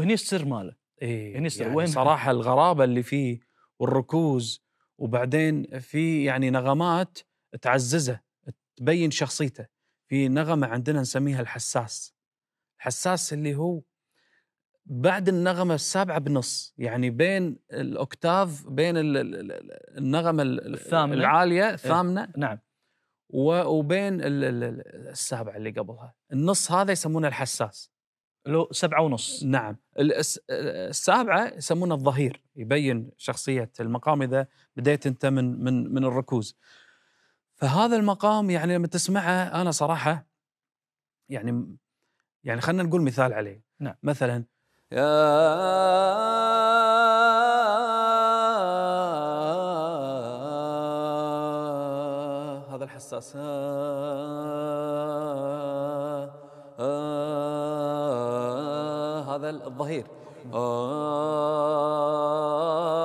وهني السر ماله اي هني السر يعني وين صراحه الغرابه اللي فيه والركوز وبعدين في يعني نغمات تعززه تبين شخصيته في نغمه عندنا نسميها الحساس الحساس اللي هو بعد النغمة السابعة بنص يعني بين الأكتاف بين النغمة الثامنة العالية الثامنة إيه. نعم وبين السابعة اللي قبلها النص هذا يسمونه الحساس له سبعة ونص نعم السابعة يسمونه الظهير يبين شخصية المقام إذا بديت أنت من من من الركوز فهذا المقام يعني لما تسمعه أنا صراحة يعني يعني خلينا نقول مثال عليه نعم. مثلا يا هذا الحساس هذا الظهير آه